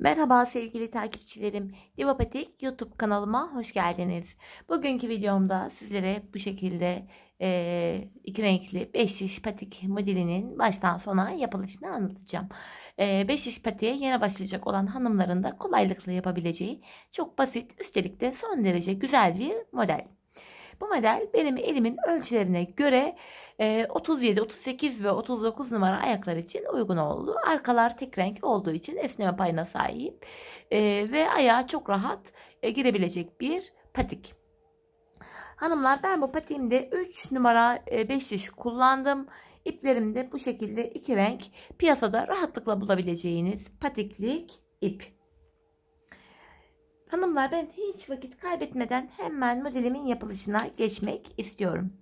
Merhaba sevgili takipçilerim. Divapatik YouTube kanalıma hoş geldiniz. Bugünkü videomda sizlere bu şekilde e, iki renkli 5 şiş patik modelinin baştan sona yapılışını anlatacağım. 5 e, şiş patiğe yeni başlayacak olan hanımların da kolaylıkla yapabileceği çok basit üstelik de son derece güzel bir model. Bu model benim elimin ölçülerine göre 37, ee, 38 ve 39 numara ayaklar için uygun oldu. Arkalar tek renk olduğu için esneme payına sahip ee, ve ayağa çok rahat e, girebilecek bir patik. Hanımlar ben bu patiğimde 3 numara 5 e, diş kullandım. İplerimde bu şekilde iki renk piyasada rahatlıkla bulabileceğiniz patiklik ip. Hanımlar ben hiç vakit kaybetmeden hemen modelimin yapılışına geçmek istiyorum.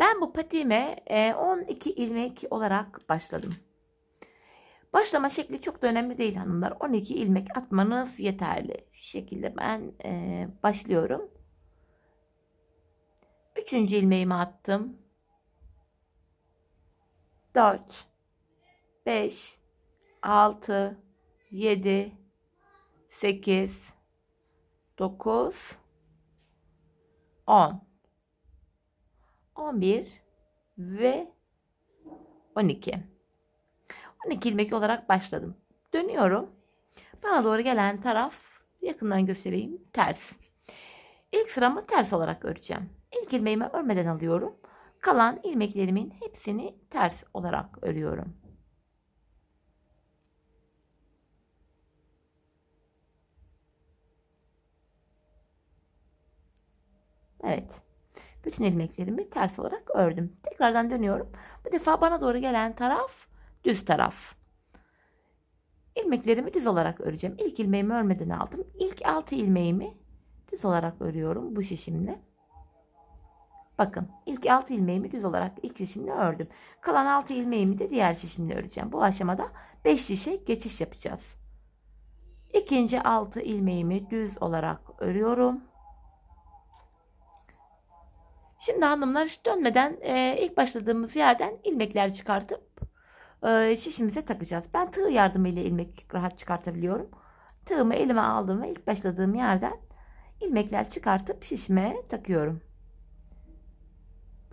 Ben bu patime 12 e, ilmek olarak başladım. Başlama şekli çok da önemli değil hanımlar. 12 ilmek atmanız yeterli. Şu şekilde ben e, başlıyorum. 3. ilmeğimi attım. 4 5 6 7 8 9 10 11 ve 12. 12 ilmek olarak başladım. Dönüyorum. Bana doğru gelen taraf yakından göstereyim. Ters. İlk sıramı ters olarak öreceğim. İlk ilmeğimi örmeden alıyorum. Kalan ilmeklerimin hepsini ters olarak örüyorum. Evet bütün ilmeklerimi ters olarak ördüm. Tekrardan dönüyorum. Bu defa bana doğru gelen taraf düz taraf. İlmeklerimi düz olarak öreceğim. İlk ilmeğimi örmeden aldım. İlk altı ilmeğimi düz olarak örüyorum bu şişimle. Bakın ilk 6 ilmeğimi düz olarak ilk şişimle ördüm. Kalan 6 ilmeğimi de diğer şişimle öreceğim. Bu aşamada 5 şişe geçiş yapacağız. İkinci 6 ilmeğimi düz olarak örüyorum. Şimdi hanımlar dönmeden e, ilk başladığımız yerden ilmekler çıkartıp e, şişimize takacağız. Ben tığ yardımıyla ilmek rahat çıkartabiliyorum. Tığımı elime aldım ve ilk başladığım yerden ilmekler çıkartıp şişime takıyorum.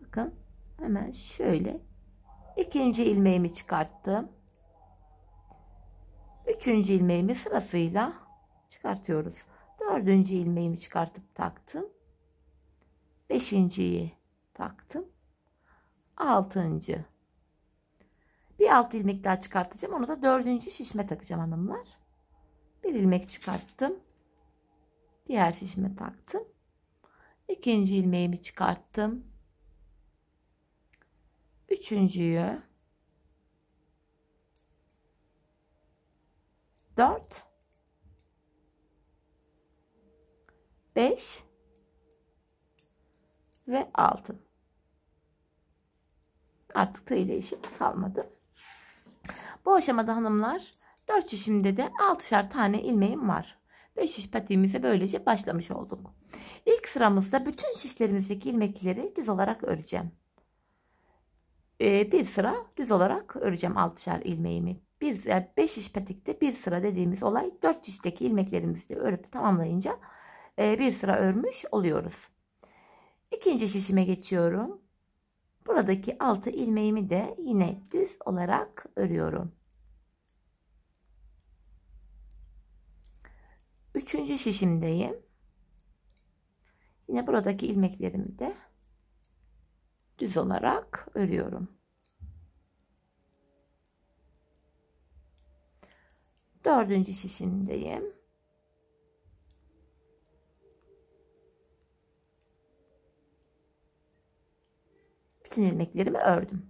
Bakın hemen şöyle ikinci ilmeğimi çıkarttım. Üçüncü ilmeğimi sırasıyla çıkartıyoruz. Dördüncü ilmeğimi çıkartıp taktım. Beşinciyi taktım. Altıncı. Bir alt ilmek daha çıkartacağım. Onu da dördüncü şişme takacağım hanımlar. Bir ilmek çıkarttım. Diğer şişme taktım. İkinci ilmeğimi çıkarttım. Üçüncüyü. Dört. Beş ve altın. Artık tığ ile işim kalmadı. Bu aşamada hanımlar 4 şişimde de 6'şar tane ilmeğim var. 5 şiş patiğimize böylece başlamış olduk. İlk sıramızda bütün şişlerimizdeki ilmekleri düz olarak öreceğim. Ee, bir sıra düz olarak öreceğim 6'şar ilmeğimi. Bir, 5 şiş patikte bir sıra dediğimiz olay 4 şişteki ilmeklerimizi örüp tamamlayınca e, bir sıra örmüş oluyoruz. İkinci şişime geçiyorum. Buradaki altı ilmeğimi de yine düz olarak örüyorum. Üçüncü şişimdeyim. Yine buradaki ilmeklerimi de düz olarak örüyorum. Dördüncü şişimdeyim. Sinir ilmeklerimi ördüm.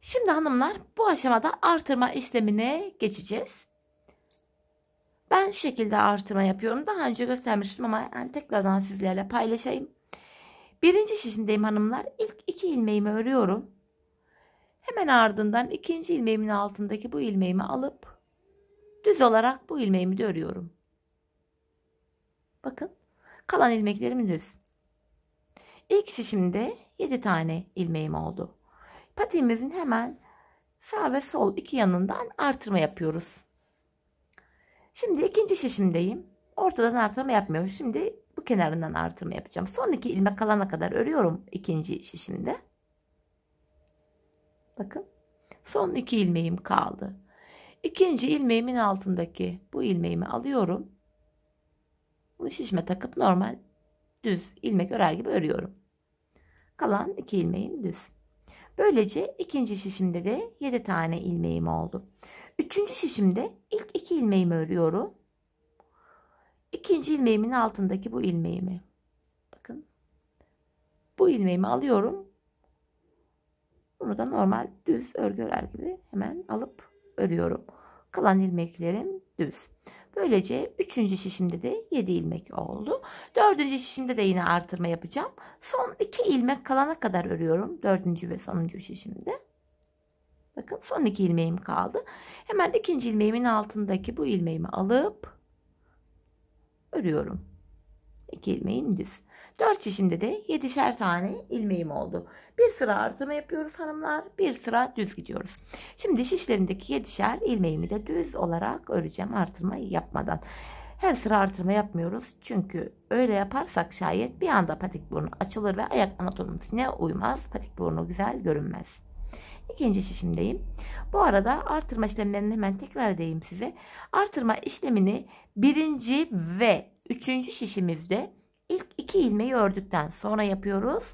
Şimdi hanımlar bu aşamada artırma işlemine geçeceğiz. Ben şu şekilde artırma yapıyorum. Daha önce göstermiştim ama yani tekrardan sizlerle paylaşayım. Birinci şişimdeyim hanımlar. İlk iki ilmeğimi örüyorum. Hemen ardından ikinci ilmeğimin altındaki bu ilmeğimi alıp düz olarak bu ilmeğimi de örüyorum. Bakın kalan ilmeklerim düz. İlk şişimde 7 tane ilmeğim oldu. Patiğimizin hemen sağ ve sol iki yanından artırma yapıyoruz. Şimdi ikinci şişimdeyim. Ortadan artırma yapmıyorum. Şimdi bu kenarından artırma yapacağım. Son iki ilmek kalana kadar örüyorum ikinci şişimde. Bakın. Son iki ilmeğim kaldı. İkinci ilmeğimin altındaki bu ilmeğimi alıyorum. Bunu şişime takıp normal düz ilmek örer gibi örüyorum. Kalan 2 ilmeğim düz. Böylece ikinci şişimde de 7 tane ilmeğim oldu. Üçüncü şişimde ilk 2 ilmeğimi örüyorum. İkinci ilmeğimin altındaki bu ilmeğimi. Bakın. Bu ilmeğimi alıyorum. Bunu da normal düz örgü örer gibi hemen alıp örüyorum. Kalan ilmeklerim düz. Böylece üçüncü şişimde de 7 ilmek oldu. Dördüncü şişimde de yine artırma yapacağım. Son iki ilmek kalana kadar örüyorum. Dördüncü ve sonuncu şişimde. Bakın son iki ilmeğim kaldı. Hemen ikinci ilmeğimin altındaki bu ilmeğimi alıp örüyorum. İki ilmeğin düz. 4 şişimde de 7'şer tane ilmeğim oldu. Bir sıra artırma yapıyoruz hanımlar. Bir sıra düz gidiyoruz. Şimdi şişlerimdeki 7'şer ilmeğimi de düz olarak öreceğim artırma yapmadan. Her sıra artırma yapmıyoruz. Çünkü öyle yaparsak şayet bir anda patik burnu açılır ve ayak anatomisine uymaz. Patik burnu güzel görünmez. İkinci şişimdeyim. Bu arada artırma işlemlerini hemen tekrar edeyim size. Artırma işlemini birinci ve üçüncü şişimizde İlk iki ilmeği ördükten sonra yapıyoruz.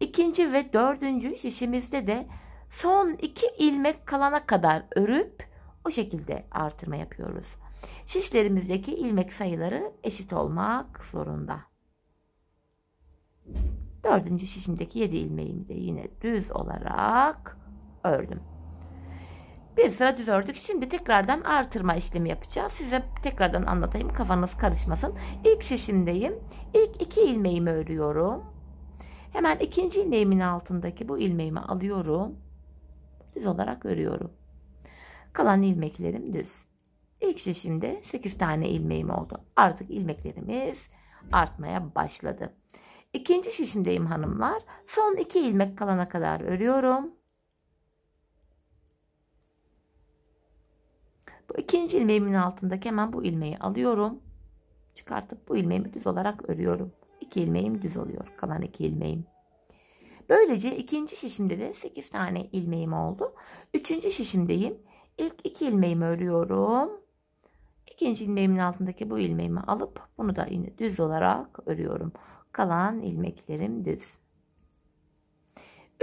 İkinci ve dördüncü şişimizde de son iki ilmek kalana kadar örüp o şekilde artırma yapıyoruz. Şişlerimizdeki ilmek sayıları eşit olmak zorunda. Dördüncü şişimdeki yedi ilmeğimi de yine düz olarak ördüm. Bir sıra düz ördük. Şimdi tekrardan artırma işlemi yapacağız. Size tekrardan anlatayım kafanız karışmasın. İlk şişimdeyim. İlk iki ilmeğimi örüyorum. Hemen ikinci ilmeğimin altındaki bu ilmeğimi alıyorum. Düz olarak örüyorum. Kalan ilmeklerim düz. İlk şişimde 8 tane ilmeğim oldu. Artık ilmeklerimiz artmaya başladı. İkinci şişimdeyim hanımlar. Son iki ilmek kalana kadar örüyorum. Bu ikinci ilmeğimin altındaki hemen bu ilmeği alıyorum. Çıkartıp bu ilmeğimi düz olarak örüyorum. İki ilmeğim düz oluyor. Kalan iki ilmeğim. Böylece ikinci şişimde de 8 tane ilmeğim oldu. Üçüncü şişimdeyim. İlk iki ilmeğimi örüyorum. İkinci ilmeğimin altındaki bu ilmeğimi alıp bunu da yine düz olarak örüyorum. Kalan ilmeklerim düz.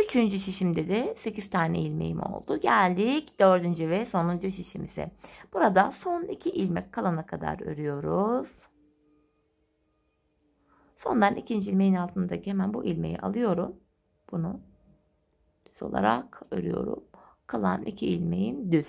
Üçüncü şişimde de 8 tane ilmeğim oldu. Geldik dördüncü ve sonuncu şişimize. Burada son iki ilmek kalana kadar örüyoruz. Sondan ikinci ilmeğin altındaki hemen bu ilmeği alıyorum. Bunu düz olarak örüyorum kalan iki ilmeğim düz.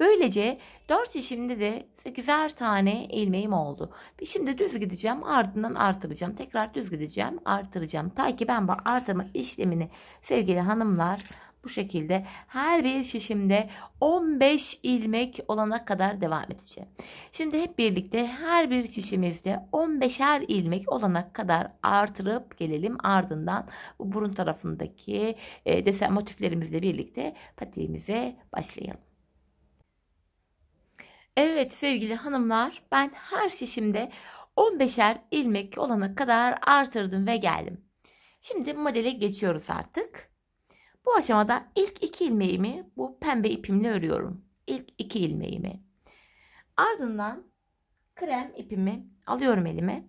Böylece 4 işimde de 8'er tane ilmeğim oldu. Şimdi düz gideceğim ardından artıracağım. Tekrar düz gideceğim artıracağım. Ta ki ben bu artırma işlemini sevgili hanımlar bu şekilde her bir şişimde 15 ilmek olana kadar devam edeceğim. Şimdi hep birlikte her bir şişimizde 15'er ilmek olana kadar artırıp gelelim. Ardından bu burun tarafındaki e, desen motiflerimizle birlikte patiğimize başlayalım. Evet sevgili hanımlar ben her şişimde 15'er ilmek olana kadar artırdım ve geldim. Şimdi modele geçiyoruz artık. Bu aşamada ilk iki ilmeğimi bu pembe ipimle örüyorum. İlk iki ilmeğimi. Ardından krem ipimi alıyorum elime.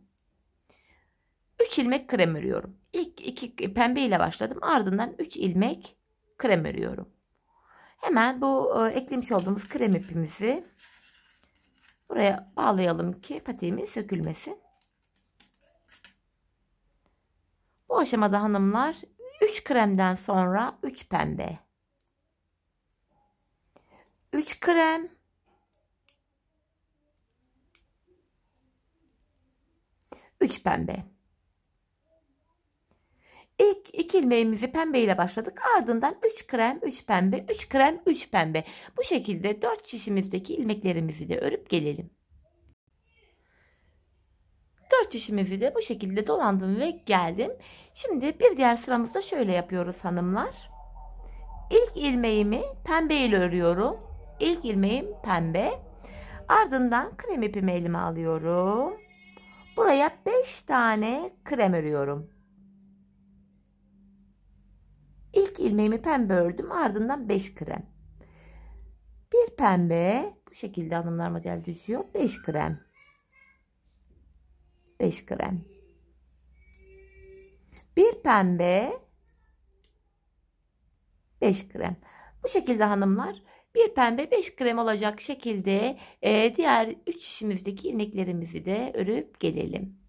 3 ilmek krem örüyorum. İlk iki pembe ile başladım. Ardından 3 ilmek krem örüyorum. Hemen bu e, eklemiş olduğumuz krem ipimizi buraya bağlayalım ki patiğimiz sökülmesin. Bu aşamada hanımlar 3 kremden sonra 3 pembe. 3 krem. 3 pembe. İlk iki ilmeğimizi pembe ile başladık. Ardından 3 krem, 3 pembe, 3 krem, 3 pembe. Bu şekilde 4 şişimizdeki ilmeklerimizi de örüp gelelim. 4 şişim de bu şekilde dolandım ve geldim. Şimdi bir diğer sıramızda şöyle yapıyoruz hanımlar. İlk ilmeğimi pembe ile örüyorum. İlk ilmeğim pembe. Ardından krem ipimi elime alıyorum. Buraya 5 tane krem örüyorum. İlk ilmeğimi pembe ördüm. Ardından 5 krem. Bir pembe bu şekilde hanımlar model düzüyor. 5 krem. 5 gram. Bir pembe 5 gram. Bu şekilde hanımlar bir pembe 5 krem olacak şekilde e, diğer 3 şişimizdeki ilmeklerimizi de örüp gelelim.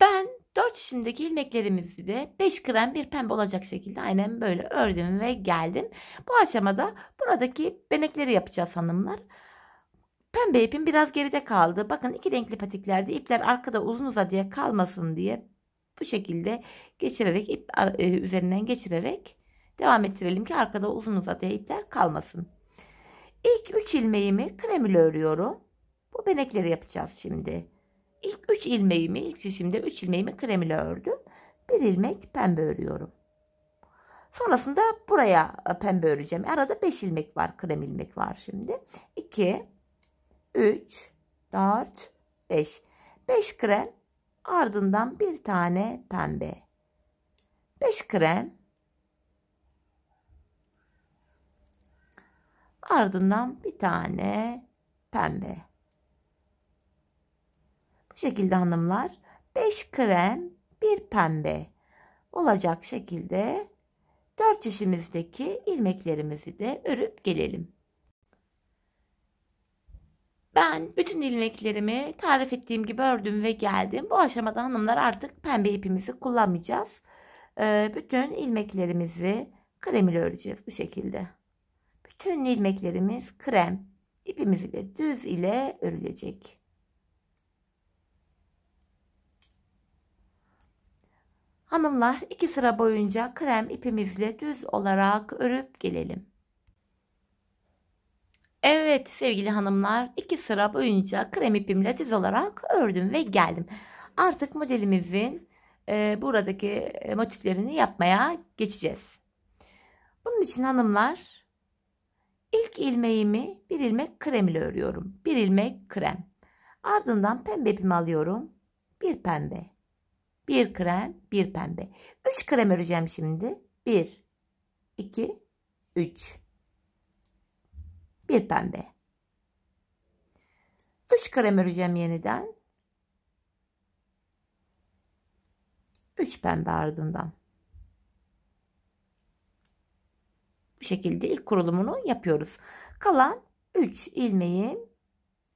Ben 4 şişimdeki ilmeklerimizi de 5 krem bir pembe olacak şekilde aynen böyle ördüm ve geldim. Bu aşamada buradaki benekleri yapacağız hanımlar. Pembe ipim biraz geride kaldı. Bakın iki renkli patiklerde ipler arkada uzun uzadıya kalmasın diye bu şekilde geçirerek ip e, üzerinden geçirerek devam ettirelim ki arkada uzun uzadıya ipler kalmasın. İlk 3 ilmeğimi krem ile örüyorum. Bu benekleri yapacağız şimdi. İlk 3 ilmeğimi ilk şişimde 3 ilmeğimi krem ile ördüm. Bir ilmek pembe örüyorum. Sonrasında buraya e, pembe öreceğim. Arada 5 ilmek var krem ilmek var şimdi. 2 3, 4, 5. 5 krem ardından bir tane pembe. 5 krem ardından bir tane pembe. Bu şekilde hanımlar 5 krem bir pembe olacak şekilde 4 çeşimizdeki ilmeklerimizi de örüp gelelim. Ben bütün ilmeklerimi tarif ettiğim gibi ördüm ve geldim. Bu aşamada hanımlar artık pembe ipimizi kullanmayacağız. Ee, bütün ilmeklerimizi krem ile öreceğiz bu şekilde. Bütün ilmeklerimiz krem. İpimiz ile düz ile örülecek. Hanımlar iki sıra boyunca krem ipimizle düz olarak örüp gelelim. Evet sevgili hanımlar iki sıra boyunca krem ipimle düz olarak ördüm ve geldim. Artık modelimizin e, buradaki e, motiflerini yapmaya geçeceğiz. Bunun için hanımlar ilk ilmeğimi bir ilmek krem ile örüyorum. Bir ilmek krem. Ardından pembe ipimi alıyorum. Bir pembe. Bir krem, bir pembe. Üç krem öreceğim şimdi. Bir, iki, üç bir pembe. 3 krem öreceğim yeniden. 3 pembe ardından. Bu şekilde ilk kurulumunu yapıyoruz. Kalan 3 ilmeğim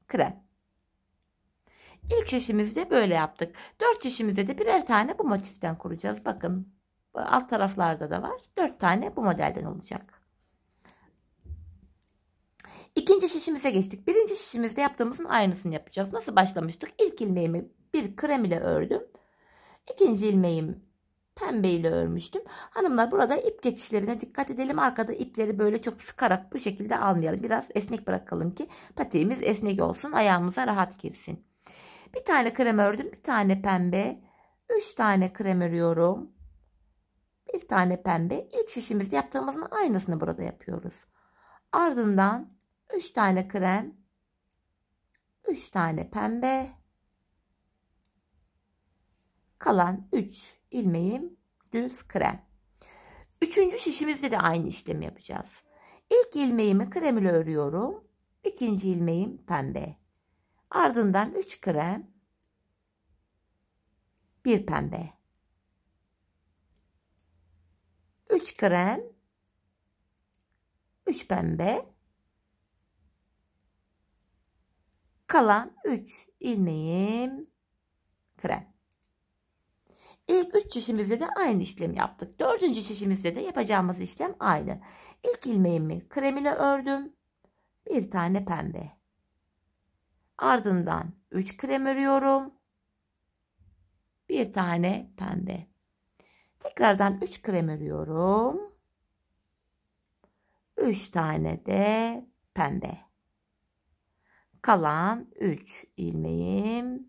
krem. İlk şişimizde böyle yaptık. 4 şişimizde de birer tane bu motiften kuracağız. Bakın alt taraflarda da var. 4 tane bu modelden olacak. İkinci şişimize geçtik. Birinci şişimizde yaptığımızın aynısını yapacağız. Nasıl başlamıştık? İlk ilmeğimi bir krem ile ördüm. İkinci ilmeğim pembe ile örmüştüm. Hanımlar burada ip geçişlerine dikkat edelim. Arkada ipleri böyle çok sıkarak bu şekilde almayalım. Biraz esnek bırakalım ki patiğimiz esnek olsun. Ayağımıza rahat girsin. Bir tane krem ördüm. Bir tane pembe. Üç tane krem örüyorum. Bir tane pembe. İlk şişimizde yaptığımızın aynısını burada yapıyoruz. Ardından 3 tane krem, 3 tane pembe, kalan 3 ilmeğim düz krem. 3. şişimizde de aynı işlemi yapacağız. İlk ilmeğimi krem ile örüyorum. ikinci ilmeğim pembe. Ardından 3 krem, 1 pembe. 3 krem, 3 pembe, Kalan 3 ilmeğim krem. İlk 3 şişimizde de aynı işlemi yaptık. 4. şişimizde de yapacağımız işlem aynı. İlk ilmeğimi krem ile ördüm. Bir tane pembe. Ardından 3 krem örüyorum. Bir tane pembe. Tekrardan 3 krem örüyorum. 3 tane de pembe kalan 3 ilmeğim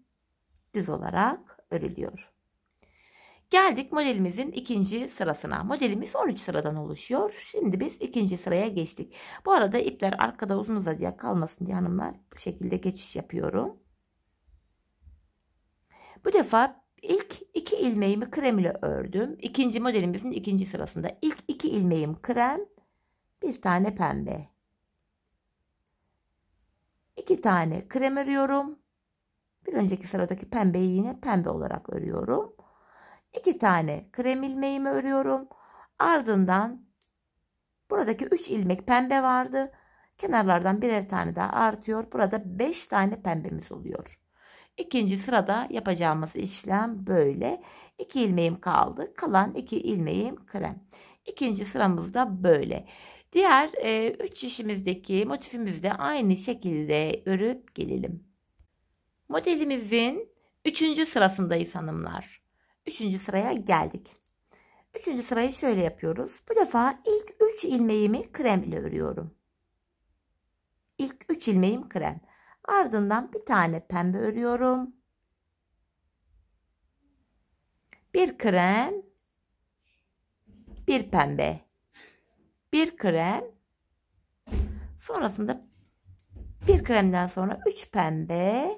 düz olarak örülüyor. Geldik modelimizin ikinci sırasına. Modelimiz 13 sıradan oluşuyor. Şimdi biz ikinci sıraya geçtik. Bu arada ipler arkada uzun uzadıya kalmasın diye hanımlar bu şekilde geçiş yapıyorum. Bu defa ilk iki ilmeğimi krem ile ördüm. İkinci modelimizin ikinci sırasında ilk iki ilmeğim krem, bir tane pembe. 2 tane krem örüyorum. Bir önceki sıradaki pembeyi yine pembe olarak örüyorum. 2 tane krem ilmeğimi örüyorum. Ardından buradaki 3 ilmek pembe vardı. Kenarlardan birer tane daha artıyor. Burada 5 tane pembemiz oluyor. İkinci sırada yapacağımız işlem böyle. 2 ilmeğim kaldı. Kalan 2 ilmeğim krem. İkinci sıramız sıramızda böyle. Diğer e, üç şişimizdeki motifimizde aynı şekilde örüp gelelim. Modelimizin üçüncü sırasındayız hanımlar. Üçüncü sıraya geldik. Üçüncü sırayı şöyle yapıyoruz. Bu defa ilk üç ilmeğimi krem ile örüyorum. İlk üç ilmeğim krem. Ardından bir tane pembe örüyorum. Bir krem, bir pembe bir krem sonrasında bir kremden sonra üç pembe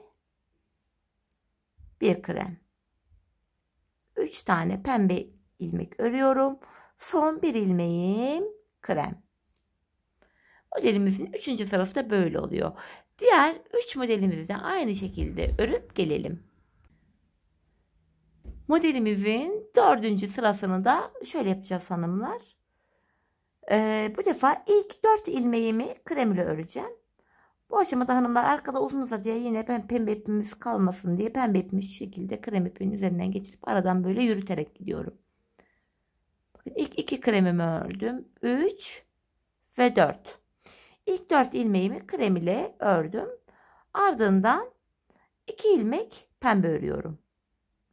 bir krem üç tane pembe ilmek örüyorum son bir ilmeğim krem modelimizin üçüncü sırası da böyle oluyor diğer üç modelimizi de aynı şekilde örüp gelelim modelimizin dördüncü sırasını da şöyle yapacağız hanımlar ee, bu defa ilk 4 ilmeğimi krem ile öreceğim. Bu aşamada hanımlar arkada uzun diye yine ben pembe ipimiz kalmasın diye pembe ipimiz şekilde krem ipinin üzerinden geçirip aradan böyle yürüterek gidiyorum. Bakın ilk iki kremimi ördüm. 3 ve 4. İlk 4 ilmeğimi krem ile ördüm. Ardından 2 ilmek pembe örüyorum.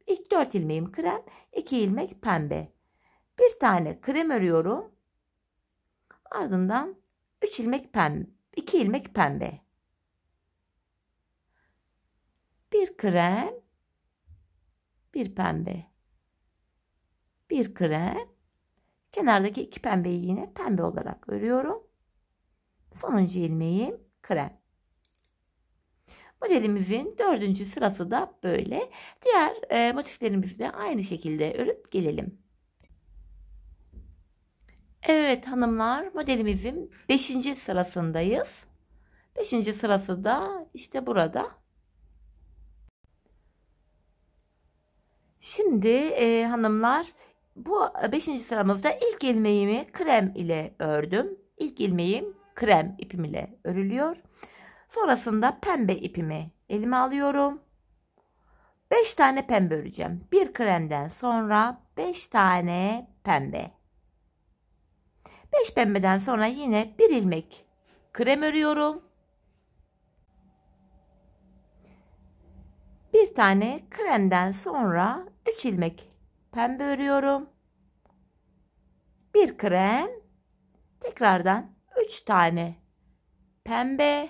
İlk 4 ilmeğim krem, 2 ilmek pembe. Bir tane krem örüyorum. Ardından 3 ilmek pembe, 2 ilmek pembe. Bir krem, bir pembe. Bir krem. Kenardaki iki pembeyi yine pembe olarak örüyorum. Sonuncu ilmeğim krem. Modelimizin dördüncü sırası da böyle. Diğer e, motiflerimizi de aynı şekilde örüp gelelim. Evet hanımlar modelimizin 5. sırasındayız. 5. sırası da işte burada. Şimdi e, hanımlar bu 5. E, sıramızda ilk ilmeğimi krem ile ördüm. İlk ilmeğim krem ipim ile örülüyor. Sonrasında pembe ipimi elime alıyorum. 5 tane pembe öreceğim. Bir kremden sonra 5 tane pembe. 5 pembeden sonra yine bir ilmek krem örüyorum. Bir tane kremden sonra 3 ilmek pembe örüyorum. Bir krem tekrardan 3 tane pembe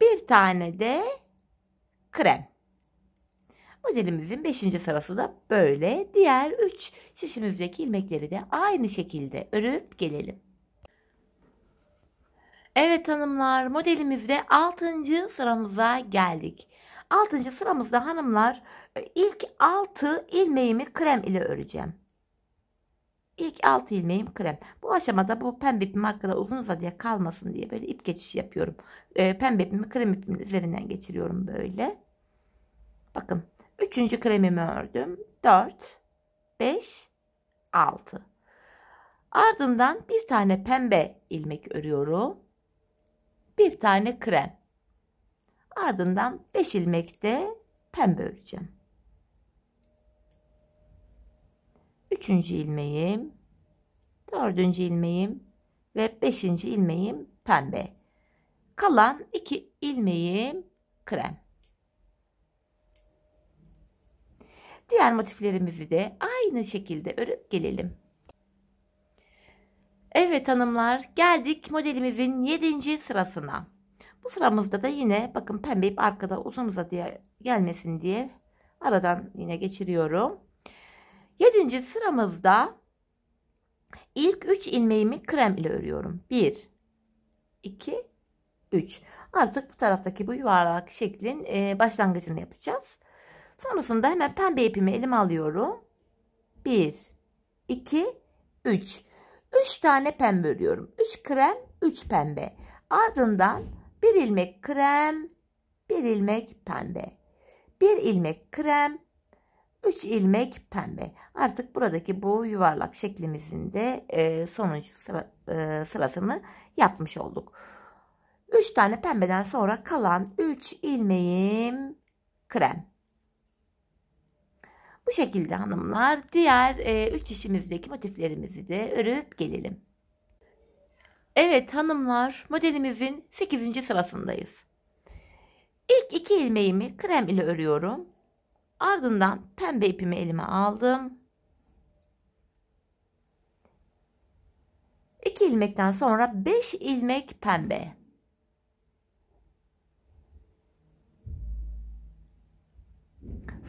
bir tane de krem. Modelimizin 5. sırası da böyle. Diğer 3 şişimizdeki ilmekleri de aynı şekilde örüp gelelim. Evet hanımlar modelimizde 6. sıramıza geldik. 6. sıramızda hanımlar ilk 6 ilmeğimi krem ile öreceğim. İlk 6 ilmeğim krem. Bu aşamada bu pembe ipim arkada uzun uzadıya kalmasın diye böyle ip geçişi yapıyorum. E, pembe ipimi krem ipimin üzerinden geçiriyorum böyle. Bakın Üçüncü kremimi ördüm. 4, 5, 6. Ardından bir tane pembe ilmek örüyorum. Bir tane krem. Ardından 5 de pembe öreceğim. Üçüncü ilmeğim, dördüncü ilmeğim ve beşinci ilmeğim pembe. Kalan iki ilmeğim krem. Diğer motiflerimizi de aynı şekilde örüp gelelim. Evet hanımlar geldik modelimizin 7. sırasına. Bu sıramızda da yine bakın pembe ip arkada uzun uzadıya gelmesin diye aradan yine geçiriyorum. 7. sıramızda ilk 3 ilmeğimi krem ile örüyorum. 1 2 3 Artık bu taraftaki bu yuvarlak şeklin e, başlangıcını yapacağız. Sonrasında hemen pembe ipimi elime alıyorum. 1, 2, 3. 3 tane pembe örüyorum. 3 krem, 3 pembe. Ardından 1 ilmek krem, 1 ilmek pembe. 1 ilmek krem, 3 ilmek pembe. Artık buradaki bu yuvarlak şeklimizin de e, sıra, e, sırasını yapmış olduk. 3 tane pembeden sonra kalan 3 ilmeğim krem. Bu şekilde hanımlar diğer e, üç işimizdeki motiflerimizi de örüp gelelim. Evet hanımlar modelimizin 8. sırasındayız. İlk iki ilmeğimi krem ile örüyorum. Ardından pembe ipimi elime aldım. İki ilmekten sonra 5 ilmek pembe.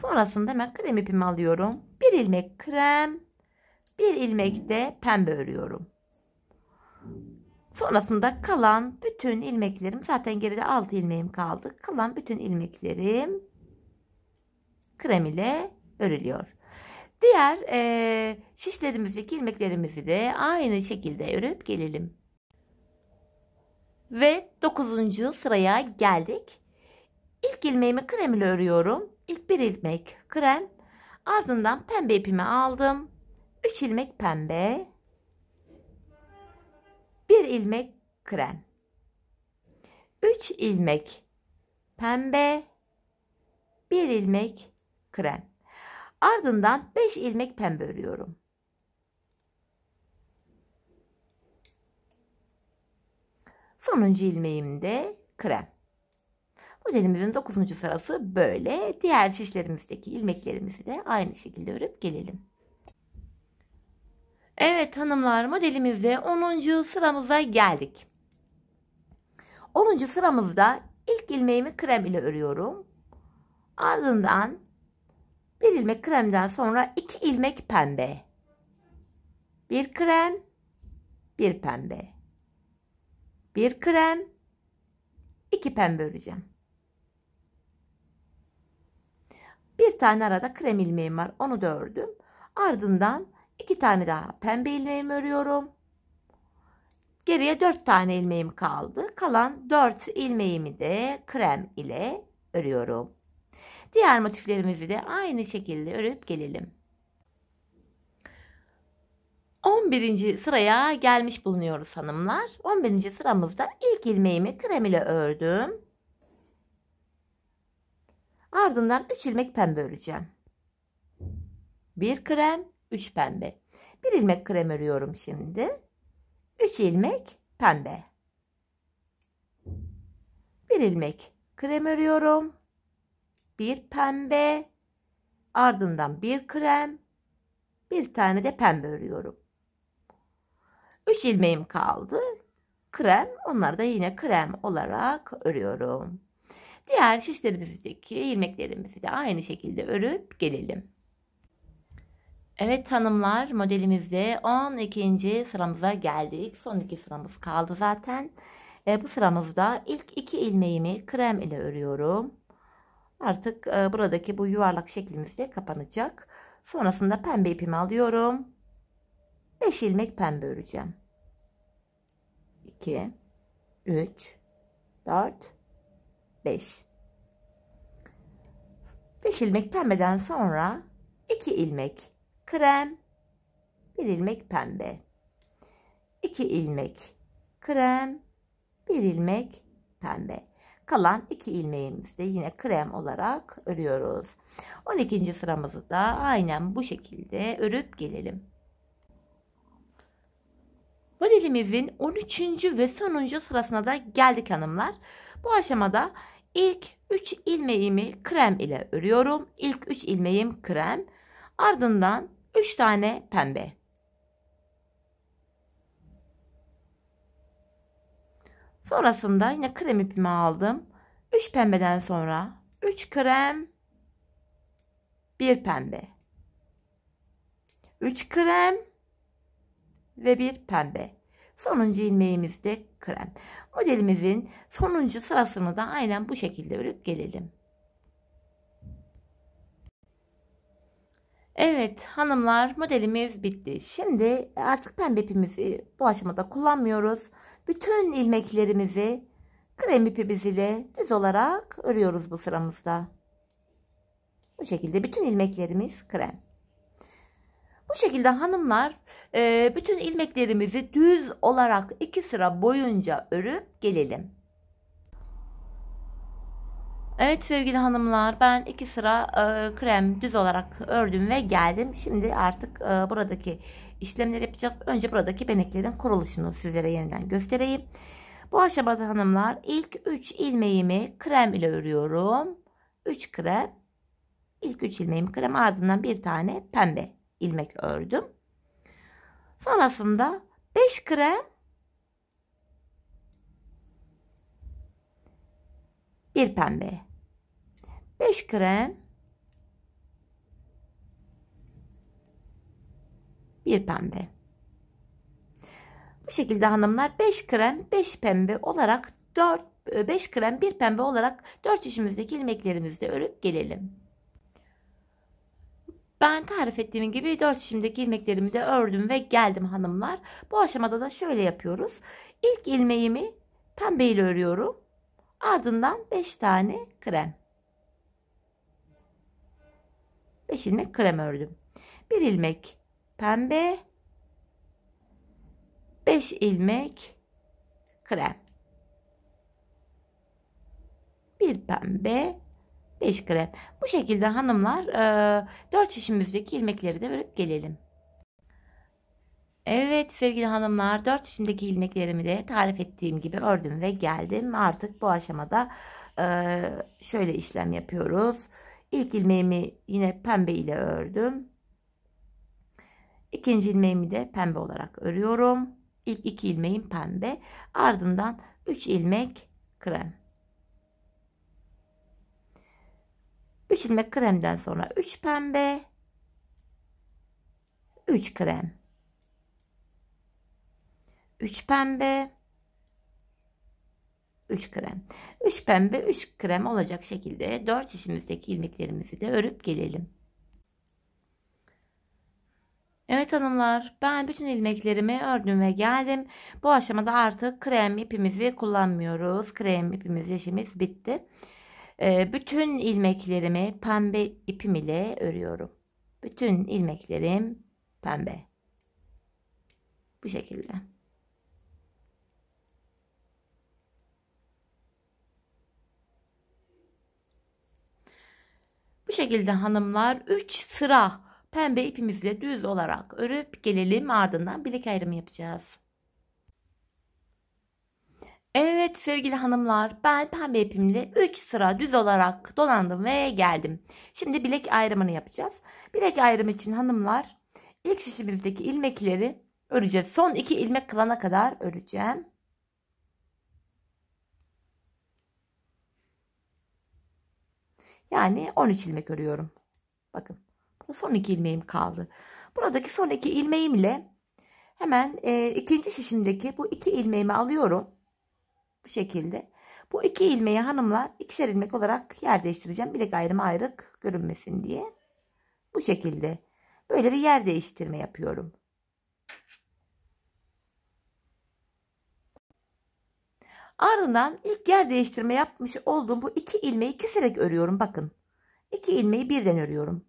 Sonrasında hemen krem ipimi alıyorum. Bir ilmek krem, bir ilmek de pembe örüyorum. Sonrasında kalan bütün ilmeklerim zaten geride 6 ilmeğim kaldı. Kalan bütün ilmeklerim krem ile örülüyor. Diğer e, şişlerimizi, ilmeklerimizi de aynı şekilde örüp gelelim. Ve 9. sıraya geldik. İlk ilmeğimi krem ile örüyorum ilk bir ilmek krem. Ardından pembe ipimi aldım. 3 ilmek pembe. 1 ilmek krem. 3 ilmek pembe. 1 ilmek krem. Ardından 5 ilmek pembe örüyorum. Sonuncu ilmeğimde krem. Modelimizin 9. sırası böyle. Diğer şişlerimizdeki ilmeklerimizi de aynı şekilde örüp gelelim. Evet hanımlar modelimizde 10. sıramıza geldik. 10. sıramızda ilk ilmeğimi krem ile örüyorum. Ardından bir ilmek kremden sonra iki ilmek pembe. Bir krem, bir pembe. Bir krem, iki pembe öreceğim. Bir tane arada krem ilmeğim var. Onu da ördüm. Ardından iki tane daha pembe ilmeğimi örüyorum. Geriye dört tane ilmeğim kaldı. Kalan dört ilmeğimi de krem ile örüyorum. Diğer motiflerimizi de aynı şekilde örüp gelelim. 11. sıraya gelmiş bulunuyoruz hanımlar. 11. sıramızda ilk ilmeğimi krem ile ördüm. Ardından 3 ilmek pembe öreceğim. 1 krem, 3 pembe. 1 ilmek krem örüyorum şimdi. 3 ilmek pembe. 1 ilmek krem örüyorum. 1 pembe. Ardından 1 krem. Bir tane de pembe örüyorum. 3 ilmeğim kaldı. Krem, onları da yine krem olarak örüyorum. Diğer şişlerimizdeki ilmeklerimizi de aynı şekilde örüp gelelim. Evet hanımlar modelimizde 12. sıramıza geldik. Son iki sıramız kaldı zaten. E, bu sıramızda ilk iki ilmeğimi krem ile örüyorum. Artık e, buradaki bu yuvarlak şeklimiz de kapanacak. Sonrasında pembe ipimi alıyorum. 5 ilmek pembe öreceğim. 2 3 4 5 5 ilmek pembeden sonra 2 ilmek krem 1 ilmek pembe 2 ilmek krem 1 ilmek pembe kalan 2 ilmeğimizde yine krem olarak örüyoruz 12. sıramızı da aynen bu şekilde örüp gelelim modelimizin 13. ve sonuncu sırasına da geldik hanımlar bu aşamada İlk 3 ilmeğimi krem ile örüyorum. İlk 3 ilmeğim krem. Ardından 3 tane pembe. Sonrasında yine krem ipimi aldım. 3 pembeden sonra 3 krem 1 pembe. 3 krem ve 1 pembe. Sonuncu ilmeğimiz de krem. Modelimizin sonuncu sırasını da aynen bu şekilde örüp gelelim. Evet hanımlar modelimiz bitti. Şimdi artık pembe ipimizi bu aşamada kullanmıyoruz. Bütün ilmeklerimizi krem ipimiz ile düz olarak örüyoruz bu sıramızda. Bu şekilde bütün ilmeklerimiz krem. Bu şekilde hanımlar e, bütün ilmeklerimizi düz olarak iki sıra boyunca örüp gelelim. Evet sevgili hanımlar ben iki sıra e, krem düz olarak ördüm ve geldim. Şimdi artık e, buradaki işlemleri yapacağız. Önce buradaki beneklerin kuruluşunu sizlere yeniden göstereyim. Bu aşamada hanımlar ilk 3 ilmeğimi krem ile örüyorum. 3 krem. İlk 3 ilmeğim krem ardından bir tane pembe ilmek ördüm. Sonrasında 5 krem bir pembe 5 krem bir pembe bu şekilde hanımlar 5 krem 5 pembe olarak 4 5 krem 1 pembe olarak 4 işimizdeki ilmeklerimizi örüp gelelim. Ben tarif ettiğim gibi 4 şişimdeki ilmeklerimi de ördüm ve geldim hanımlar. Bu aşamada da şöyle yapıyoruz. İlk ilmeğimi pembe ile örüyorum. Ardından 5 tane krem. 5 ilmek krem ördüm. 1 ilmek pembe, 5 ilmek krem. 1 pembe, 5 krem. Bu şekilde hanımlar e, 4 şişim müfteki ilmekleri de bölüp gelelim. Evet sevgili hanımlar 4 şişimdeki ilmeklerimi de tarif ettiğim gibi ördüm ve geldim. Artık bu aşamada e, şöyle işlem yapıyoruz. İlk ilmeğimi yine pembe ile ördüm. İkinci ilmeğimi de pembe olarak örüyorum. İlk iki ilmeğim pembe. Ardından 3 ilmek krem. 3 ilmek kremden sonra 3 pembe 3 krem 3 pembe 3 krem 3 pembe 3 krem olacak şekilde 4 şişimizdeki ilmeklerimizi de örüp gelelim Evet hanımlar ben bütün ilmeklerimi ördüm ve geldim. Bu aşamada artık krem ipimizi kullanmıyoruz. Krem ipimiz işimiz bitti. Ee, bütün ilmeklerimi pembe ipim ile örüyorum. Bütün ilmeklerim pembe. Bu şekilde. Bu şekilde hanımlar 3 sıra pembe ipimizle düz olarak örüp gelelim ardından bilek ayrımı yapacağız. Evet sevgili hanımlar ben pembe ipimle 3 sıra düz olarak dolandım ve geldim. Şimdi bilek ayrımını yapacağız. Bilek ayrımı için hanımlar ilk şişimizdeki ilmekleri öreceğiz. Son 2 ilmek kılana kadar öreceğim. Yani 13 ilmek örüyorum. Bakın son 2 ilmeğim kaldı. Buradaki son 2 ilmeğimle hemen e, ikinci şişimdeki bu 2 ilmeğimi alıyorum bu şekilde. Bu iki ilmeği hanımlar ikişer ilmek olarak yer değiştireceğim. Bilek ayrımı ayrık görünmesin diye. Bu şekilde. Böyle bir yer değiştirme yapıyorum. Ardından ilk yer değiştirme yapmış olduğum bu iki ilmeği keserek örüyorum. Bakın. iki ilmeği birden örüyorum.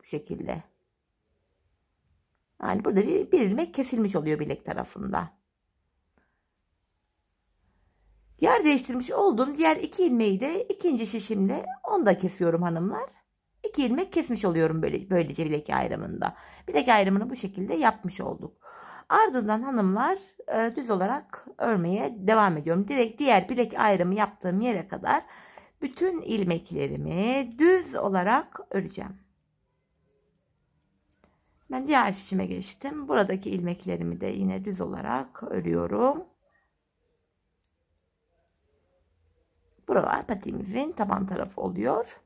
Bu şekilde. Yani burada bir, bir ilmek kesilmiş oluyor bilek tarafında. Yer değiştirmiş olduğum diğer iki ilmeği de ikinci şişimle onda kesiyorum hanımlar. İki ilmek kesmiş oluyorum böyle, böylece bilek ayrımında. Bilek ayrımını bu şekilde yapmış olduk. Ardından hanımlar e, düz olarak örmeye devam ediyorum. Direkt diğer bilek ayrımı yaptığım yere kadar bütün ilmeklerimi düz olarak öreceğim. Ben diğer şişime geçtim. Buradaki ilmeklerimi de yine düz olarak örüyorum. Buralar patiğimizin taban tarafı oluyor.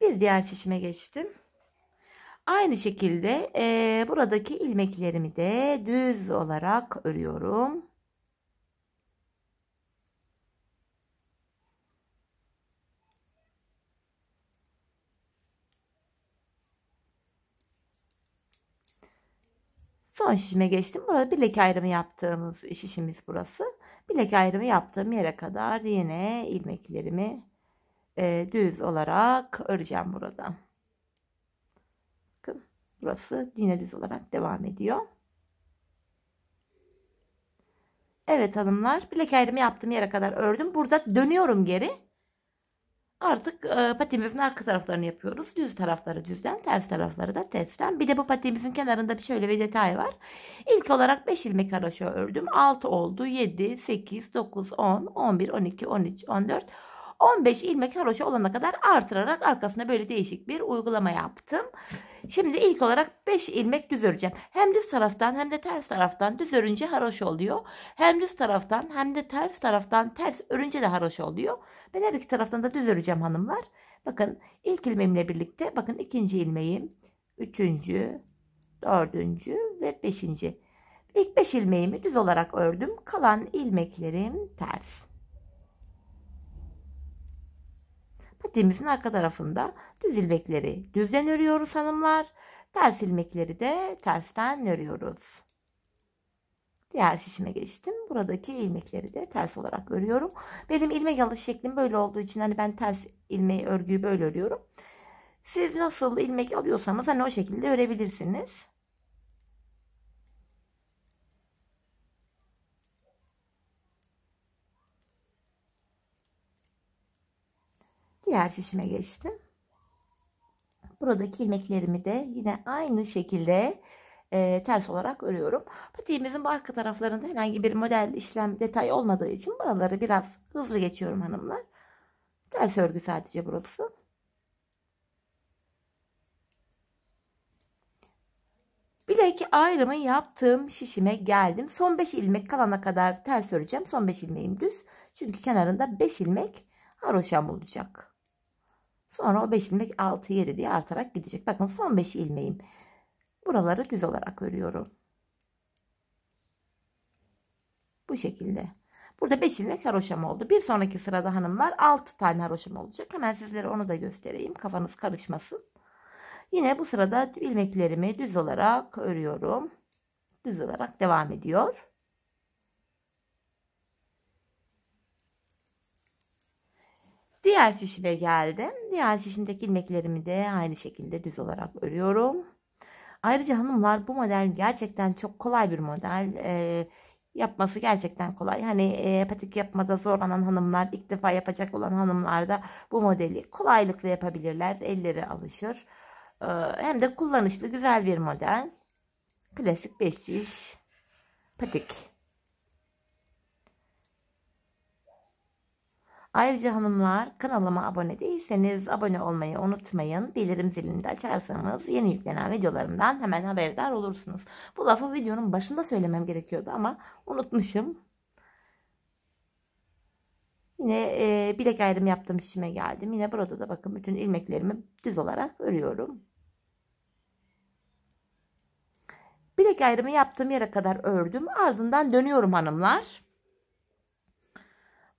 Bir diğer çeşime geçtim. Aynı şekilde e, buradaki ilmeklerimi de düz olarak örüyorum. Son şişime geçtim. Burada bilek ayrımı yaptığımız şişimiz burası. Bilek ayrımı yaptığım yere kadar yine ilmeklerimi e, düz olarak öreceğim burada. Bakın burası yine düz olarak devam ediyor. Evet hanımlar bilek ayrımı yaptığım yere kadar ördüm. Burada dönüyorum geri. Artık e, patimizin arka taraflarını yapıyoruz. Düz tarafları düzden, ters tarafları da tersten. Bir de bu patimizin kenarında bir şöyle bir detay var. İlk olarak 5 ilmek haroşa ördüm. 6 oldu. 7, 8, 9, 10, 11, 12, 13, 14, 14. 15 ilmek haroşa olana kadar artırarak arkasına böyle değişik bir uygulama yaptım. Şimdi ilk olarak 5 ilmek düz öreceğim. Hem düz taraftan hem de ters taraftan düz örünce haroşa oluyor. Hem düz taraftan hem de ters taraftan ters örünce de haroşa oluyor. Ben her iki taraftan da düz öreceğim hanımlar. Bakın ilk ilmeğimle birlikte bakın ikinci ilmeğim, üçüncü, dördüncü ve beşinci. İlk beş ilmeğimi düz olarak ördüm. Kalan ilmeklerim ters. Motifimizin arka tarafında düz ilmekleri düzden örüyoruz hanımlar. Ters ilmekleri de tersten örüyoruz. Diğer şişime geçtim. Buradaki ilmekleri de ters olarak örüyorum. Benim ilmek alış şeklim böyle olduğu için hani ben ters ilmeği örgüyü böyle örüyorum. Siz nasıl ilmek alıyorsanız hani o şekilde örebilirsiniz. diğer şişime geçtim. Buradaki ilmeklerimi de yine aynı şekilde e, ters olarak örüyorum. Patiğimizin bu arka taraflarında herhangi bir model işlem detay olmadığı için buraları biraz hızlı geçiyorum hanımlar. Ters örgü sadece burası. Bilek ayrımı yaptığım şişime geldim. Son 5 ilmek kalana kadar ters öreceğim. Son 5 ilmeğim düz. Çünkü kenarında 5 ilmek haroşam olacak. Sonra o 5 ilmek 6 7 diye artarak gidecek. Bakın son 5 ilmeğim. Buraları düz olarak örüyorum. Bu şekilde. Burada 5 ilmek haroşam oldu. Bir sonraki sırada hanımlar 6 tane haroşam olacak. Hemen sizlere onu da göstereyim. Kafanız karışmasın. Yine bu sırada ilmeklerimi düz olarak örüyorum. Düz olarak devam ediyor. Diğer şişime geldim. Diğer şişimdeki ilmeklerimi de aynı şekilde düz olarak örüyorum. Ayrıca hanımlar bu model gerçekten çok kolay bir model. Ee, yapması gerçekten kolay. Hani e, patik yapmada zorlanan hanımlar, ilk defa yapacak olan hanımlar da bu modeli kolaylıkla yapabilirler. Elleri alışır. Ee, hem de kullanışlı güzel bir model. Klasik beş şiş patik. Ayrıca hanımlar kanalıma abone değilseniz abone olmayı unutmayın. Bildirim zilini de açarsanız yeni yüklenen videolarımdan hemen haberdar olursunuz. Bu lafı videonun başında söylemem gerekiyordu ama unutmuşum. Yine e, bilek ayrım yaptığım işime geldim. Yine burada da bakın bütün ilmeklerimi düz olarak örüyorum. Bilek ayrımı yaptığım yere kadar ördüm. Ardından dönüyorum hanımlar.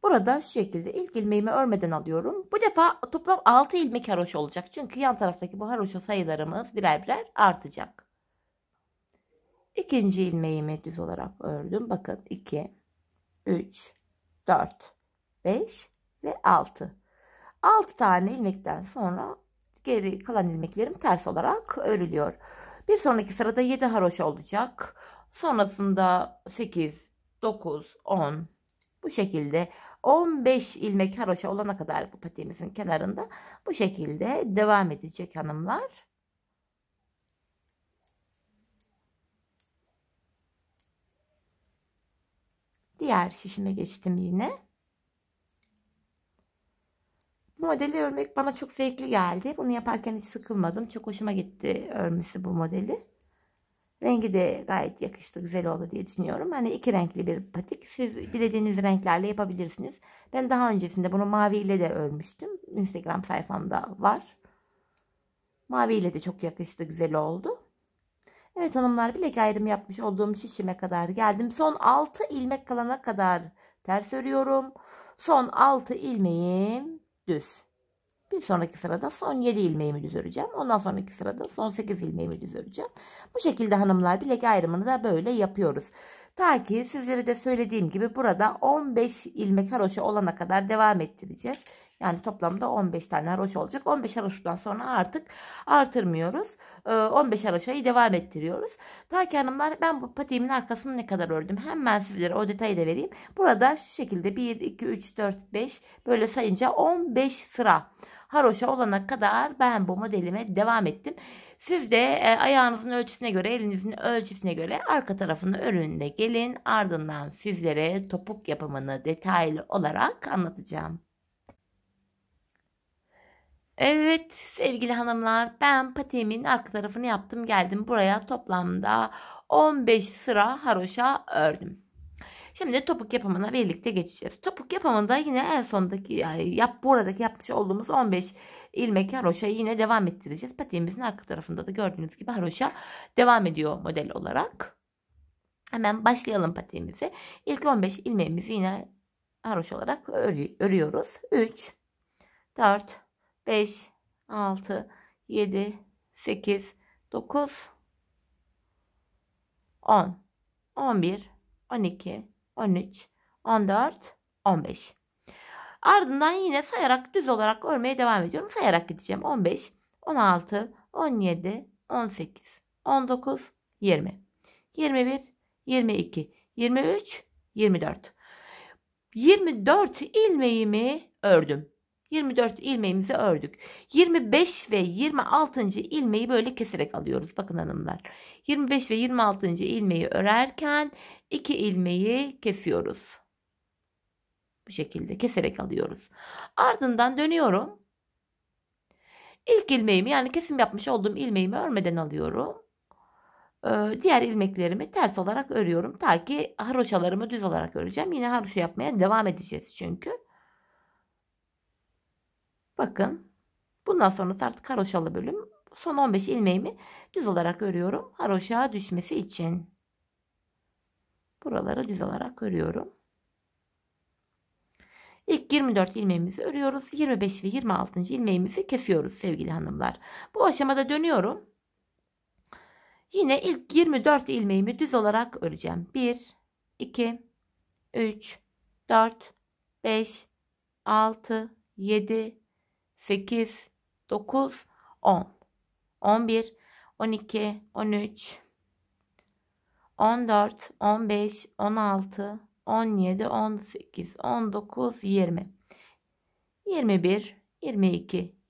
Burada şu şekilde ilk ilmeğimi örmeden alıyorum. Bu defa toplam 6 ilmek haroşa olacak. Çünkü yan taraftaki bu haroşa sayılarımız birer birer artacak. İkinci ilmeğimi düz olarak ördüm. Bakın 2, 3, 4, 5 ve 6. 6 tane ilmekten sonra geri kalan ilmeklerim ters olarak örülüyor. Bir sonraki sırada 7 haroşa olacak. Sonrasında 8, 9, 10 bu şekilde 15 ilmek haroşa olana kadar bu patiğimizin kenarında bu şekilde devam edecek hanımlar. Diğer şişime geçtim yine. Bu modeli örmek bana çok zevkli geldi. Bunu yaparken hiç sıkılmadım. Çok hoşuma gitti örmesi bu modeli. Rengi de gayet yakıştı, güzel oldu diye düşünüyorum. Hani iki renkli bir patik. Siz dilediğiniz renklerle yapabilirsiniz. Ben daha öncesinde bunu maviyle de örmüştüm. Instagram sayfamda var. Maviyle de çok yakıştı, güzel oldu. Evet hanımlar bilek ayrımı yapmış olduğum şişime kadar geldim. Son 6 ilmek kalana kadar ters örüyorum. Son 6 ilmeğim düz. Bir sonraki sırada son 7 ilmeğimi düz öreceğim. Ondan sonraki sırada son 8 ilmeğimi düz öreceğim. Bu şekilde hanımlar bilek ayrımını da böyle yapıyoruz. Ta ki sizlere de söylediğim gibi burada 15 ilmek haroşa olana kadar devam ettireceğiz. Yani toplamda 15 tane haroşa olacak. 15 haroşadan sonra artık artırmıyoruz. 15 ee, haroşayı devam ettiriyoruz. Ta ki hanımlar ben bu patiğimin arkasını ne kadar ördüm? Hemen sizlere o detayı da vereyim. Burada şu şekilde 1, 2, 3, 4, 5 böyle sayınca 15 sıra haroşa olana kadar ben bu modelime devam ettim. Siz de e, ayağınızın ölçüsüne göre, elinizin ölçüsüne göre arka tarafını öründe gelin. Ardından sizlere topuk yapımını detaylı olarak anlatacağım. Evet sevgili hanımlar ben patiğimin arka tarafını yaptım geldim buraya toplamda 15 sıra haroşa ördüm. Şimdi topuk yapımına birlikte geçeceğiz. Topuk yapımında yine en sondaki yani yap, buradaki yapmış olduğumuz 15 ilmek haroşayı yine devam ettireceğiz. Patiğimizin arka tarafında da gördüğünüz gibi haroşa devam ediyor model olarak. Hemen başlayalım patiğimizi. İlk 15 ilmeğimizi yine haroş olarak örüyoruz. 3, 4, 5, 6, 7, 8, 9, 10, 11, 12, 13, 14, 15. Ardından yine sayarak düz olarak örmeye devam ediyorum. Sayarak gideceğim. 15, 16, 17, 18, 19, 20, 21, 22, 23, 24. 24 ilmeğimi ördüm. 24 ilmeğimizi ördük. 25 ve 26. ilmeği böyle keserek alıyoruz. Bakın hanımlar. 25 ve 26. ilmeği örerken 2 ilmeği kesiyoruz. Bu şekilde keserek alıyoruz. Ardından dönüyorum. İlk ilmeğimi yani kesim yapmış olduğum ilmeğimi örmeden alıyorum. Ee, diğer ilmeklerimi ters olarak örüyorum. Ta ki haroşalarımı düz olarak öreceğim. Yine haroşa yapmaya devam edeceğiz çünkü. Bakın bundan sonra artık haroşalı bölüm. Son 15 ilmeğimi düz olarak örüyorum. Haroşa düşmesi için. Buraları düz olarak örüyorum. ilk 24 ilmeğimizi örüyoruz. 25 ve 26. ilmeğimizi kesiyoruz sevgili hanımlar. Bu aşamada dönüyorum. Yine ilk 24 ilmeğimi düz olarak öreceğim. 1, 2, 3, 4, 5, 6, 7, 8, 9, 10, 11, 12, 13, 14, 15, 16, 17, 18, 19, 20, 21,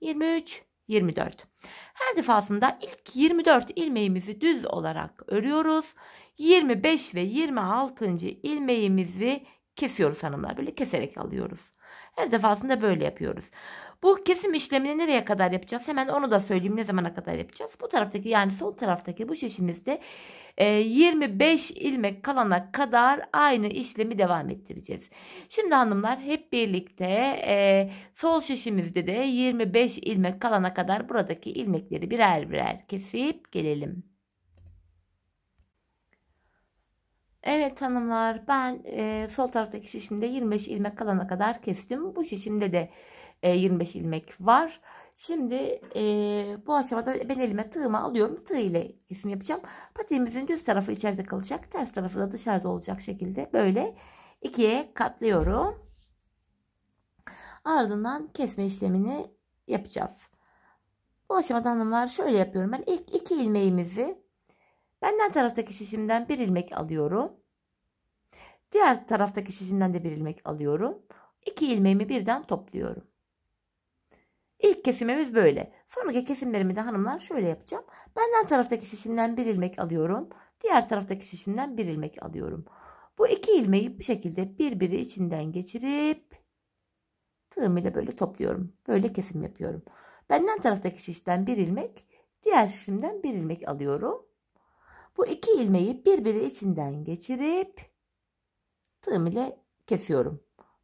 22, 23, 24. Her defasında ilk 24 ilmeğimizi düz olarak örüyoruz. 25 ve 26. ilmeğimizi kesiyoruz hanımlar. Böyle keserek alıyoruz. Her defasında böyle yapıyoruz. Bu kesim işlemini nereye kadar yapacağız? Hemen onu da söyleyeyim ne zamana kadar yapacağız. Bu taraftaki yani sol taraftaki bu şişimizde 25 e, ilmek kalana kadar aynı işlemi devam ettireceğiz. Şimdi hanımlar hep birlikte e, sol şişimizde de 25 ilmek kalana kadar buradaki ilmekleri birer birer kesip gelelim. Evet hanımlar ben e, sol taraftaki şişimde 25 ilmek kalana kadar kestim. Bu şişimde de 25 e, ilmek var. Şimdi e, bu aşamada ben elime tığımı alıyorum. Tığ ile kesim yapacağım. Patiğimizin düz tarafı içeride kalacak. Ters tarafı da dışarıda olacak şekilde böyle ikiye katlıyorum. Ardından kesme işlemini yapacağız. Bu aşamada hanımlar şöyle yapıyorum. Ben ilk iki ilmeğimizi benden taraftaki şişimden bir ilmek alıyorum. Diğer taraftaki şişimden de bir ilmek alıyorum. İki ilmeğimi birden topluyorum. İlk kesimimiz böyle. Sonraki kesimlerimi de hanımlar şöyle yapacağım. Benden taraftaki şişimden bir ilmek alıyorum. Diğer taraftaki şişimden bir ilmek alıyorum. Bu iki ilmeği bu şekilde birbiri içinden geçirip tığım ile böyle topluyorum. Böyle kesim yapıyorum. Benden taraftaki şişten bir ilmek, diğer şişimden bir ilmek alıyorum. Bu iki ilmeği birbiri içinden geçirip tığım ile kesiyorum.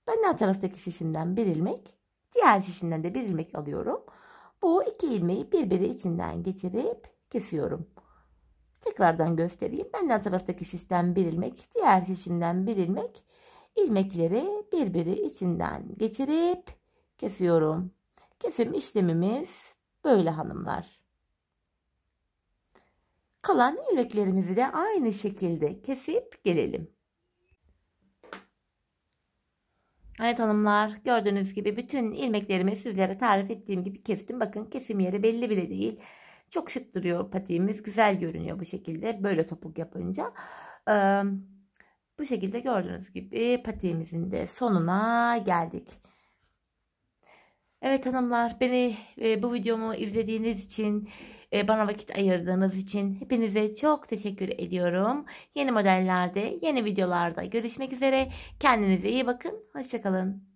Benden taraftaki şişimden bir ilmek, Diğer şişimden de bir ilmek alıyorum. Bu iki ilmeği birbiri içinden geçirip kesiyorum. Tekrardan göstereyim. Ben yan taraftaki şişten bir ilmek, diğer şişimden bir ilmek. ilmekleri birbiri içinden geçirip kesiyorum. Kesim işlemimiz böyle hanımlar. Kalan ilmeklerimizi de aynı şekilde kesip gelelim. Evet hanımlar gördüğünüz gibi bütün ilmeklerimi sizlere tarif ettiğim gibi kestim. Bakın kesim yeri belli bile değil. Çok şık duruyor patiğimiz. Güzel görünüyor bu şekilde böyle topuk yapınca. Ee, bu şekilde gördüğünüz gibi patiğimizin de sonuna geldik. Evet hanımlar beni e, bu videomu izlediğiniz için ee, bana vakit ayırdığınız için hepinize çok teşekkür ediyorum. Yeni modellerde, yeni videolarda görüşmek üzere. Kendinize iyi bakın. Hoşçakalın.